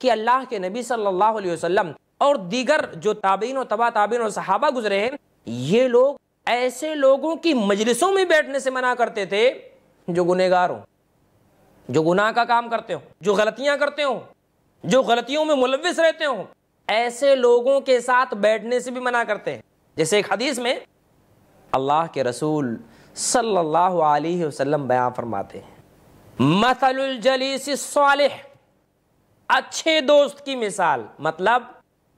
कि अल्लाह के नबी सल्लल्लाहु अलैहि वसल्लम और दीगर जो ताबीन और तबा ताबीन और सहाबा गुजरे हैं ये लोग ऐसे लोगों की मजलिसों में बैठने से मना करते थे जो गुनहगार हों जो गुनाह का काम करते हो जो गलतियां करते हो जो गलतियों में मुलविस रहते हो ऐसे लोगों के साथ बैठने से भी मना करते हैं जैसे एक हदीस में अल्लाह के रसूल सल्लल्लाहु अलैहि वसल्लम बयां फरमाते हैं जलीस सालिह अच्छे दोस्त की मिसाल मतलब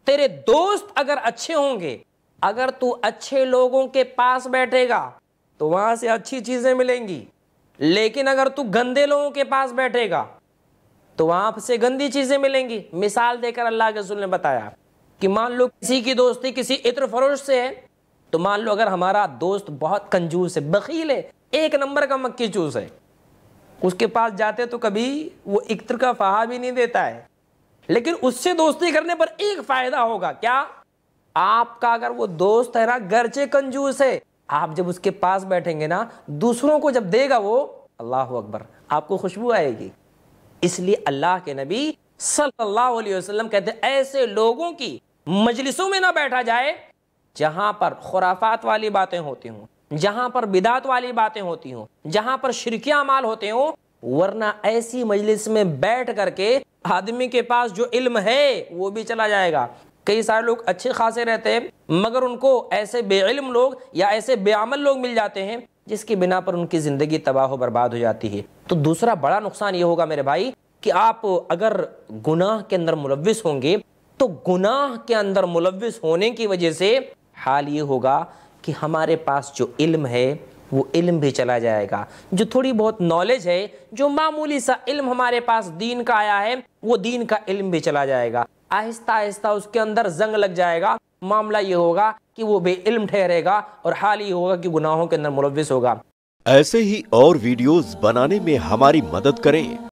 तेरे दोस्त अगर अच्छे होंगे अगर तू अच्छे लोगों के पास बैठेगा तो वहां से अच्छी चीजें मिलेंगी लेकिन अगर तू गंदे लोगों के पास बैठेगा तो वहां से गंदी चीजें मिलेंगी मिसाल देकर अल्लाह के रसूल ने बताया कि मान लो किसी की दोस्ती किसी इत्र फरोश से है तो मान लो अगर हमारा दोस्त बहुत कंजूस है बखील है एक नंबर का मक्की चूस है उसके पास जाते तो कभी वो इत्र का फहा भी नहीं देता है लेकिन उससे दोस्ती करने पर एक फायदा होगा क्या आपका अगर वो दोस्त है ना गर्चे कंजूस है आप जब उसके पास बैठेंगे ना दूसरों को जब देगा वो अल्लाह अकबर आपको खुशबू आएगी इसलिए अल्लाह के नबी सल्लल्लाहु अलैहि वसल्लम कहते हैं ऐसे लोगों की मजलिसों में ना बैठा जाए जहां पर खुराफात वाली बातें होती हूं जहां पर बिदात वाली बातें होती हों जहां पर शिरकिया माल होते हों वरना ऐसी मजलिस में बैठ करके आदमी के पास जो इल्म है वो भी चला जाएगा कई सारे लोग अच्छे खासे रहते हैं मगर उनको ऐसे बेइल्म लोग या ऐसे बेअमल लोग मिल जाते हैं जिसकी बिना पर उनकी ज़िंदगी तबाह बर्बाद हो जाती है तो दूसरा बड़ा नुकसान ये होगा मेरे भाई कि आप अगर गुनाह के अंदर मुलविस होंगे तो गुनाह के अंदर मुलविस होने की वजह से हाल ये होगा कि हमारे पास जो इल्म है वो इल्म भी चला जाएगा जो थोड़ी बहुत नॉलेज है जो मामूली सा इल्म हमारे पास दीन का आया है वो दीन का इल्म भी चला जाएगा आहिस्ता आहिस्ता उसके अंदर जंग लग जाएगा मामला ये होगा कि वो इल्म ठहरेगा और हाल ही होगा कि गुनाहों के अंदर मुलविस होगा ऐसे ही और वीडियोस बनाने में हमारी मदद करें